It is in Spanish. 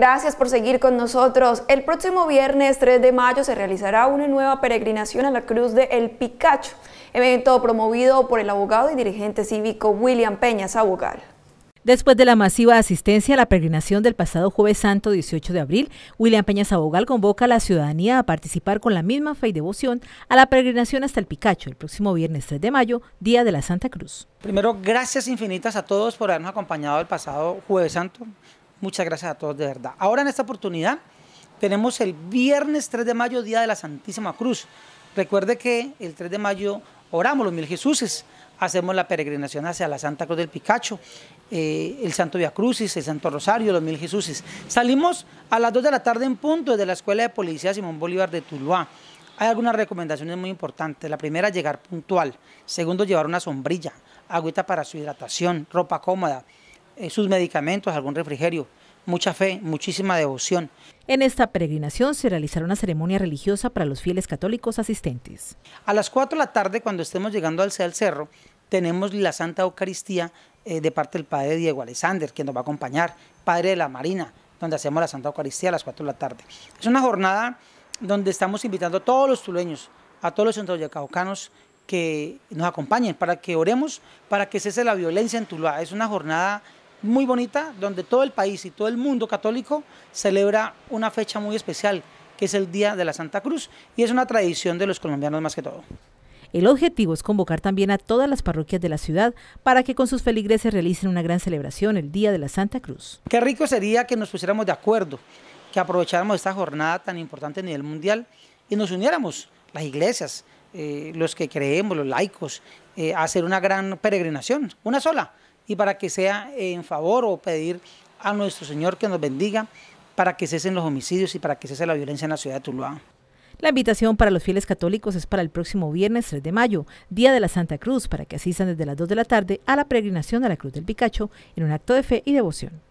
Gracias por seguir con nosotros. El próximo viernes 3 de mayo se realizará una nueva peregrinación a la Cruz de El Picacho, evento promovido por el abogado y dirigente cívico William Peñas Abogal. Después de la masiva asistencia a la peregrinación del pasado jueves santo 18 de abril, William Peñas Abogal convoca a la ciudadanía a participar con la misma fe y devoción a la peregrinación hasta el Picacho el próximo viernes 3 de mayo, Día de la Santa Cruz. Primero, gracias infinitas a todos por habernos acompañado el pasado jueves santo. Muchas gracias a todos de verdad. Ahora en esta oportunidad tenemos el viernes 3 de mayo, Día de la Santísima Cruz. Recuerde que el 3 de mayo oramos los mil Jesuses, hacemos la peregrinación hacia la Santa Cruz del Picacho, eh, el Santo Via Crucis, el Santo Rosario, los mil Jesuses. Salimos a las 2 de la tarde en punto desde la Escuela de Policía Simón Bolívar de Tuluá. Hay algunas recomendaciones muy importantes. La primera, llegar puntual. Segundo, llevar una sombrilla, agüita para su hidratación, ropa cómoda. Eh, sus medicamentos, algún refrigerio. Mucha fe, muchísima devoción. En esta peregrinación se realizará una ceremonia religiosa para los fieles católicos asistentes. A las 4 de la tarde, cuando estemos llegando al, cerro, tenemos la Santa Eucaristía eh, de parte del Padre Diego Alexander, quien nos va a acompañar, Padre de la Marina, donde hacemos la Santa Eucaristía a las 4 de la tarde. Es una jornada donde estamos invitando a todos los tuleños, a todos los centroyacaucanos que nos acompañen para que oremos, para que cese la violencia en Tuluá. Es una jornada muy bonita donde todo el país y todo el mundo católico celebra una fecha muy especial, que es el Día de la Santa Cruz, y es una tradición de los colombianos más que todo. El objetivo es convocar también a todas las parroquias de la ciudad para que con sus feligreses realicen una gran celebración el Día de la Santa Cruz. Qué rico sería que nos pusiéramos de acuerdo, que aprovecháramos esta jornada tan importante a nivel mundial y nos uniéramos las iglesias, eh, los que creemos, los laicos, eh, a hacer una gran peregrinación, una sola, y para que sea en favor o pedir a nuestro Señor que nos bendiga para que cesen los homicidios y para que cese la violencia en la ciudad de Tuluá. La invitación para los fieles católicos es para el próximo viernes 3 de mayo, Día de la Santa Cruz, para que asistan desde las 2 de la tarde a la peregrinación a la Cruz del Picacho en un acto de fe y devoción.